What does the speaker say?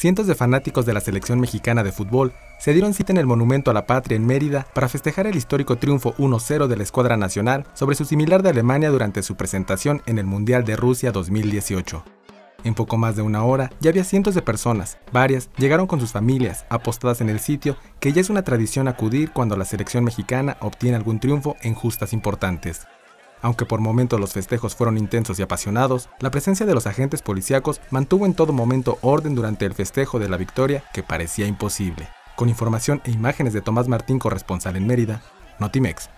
cientos de fanáticos de la selección mexicana de fútbol se dieron cita en el Monumento a la Patria en Mérida para festejar el histórico triunfo 1-0 de la escuadra nacional sobre su similar de Alemania durante su presentación en el Mundial de Rusia 2018. En poco más de una hora ya había cientos de personas, varias llegaron con sus familias, apostadas en el sitio, que ya es una tradición acudir cuando la selección mexicana obtiene algún triunfo en justas importantes. Aunque por momentos los festejos fueron intensos y apasionados, la presencia de los agentes policíacos mantuvo en todo momento orden durante el festejo de la victoria que parecía imposible. Con información e imágenes de Tomás Martín, corresponsal en Mérida, Notimex.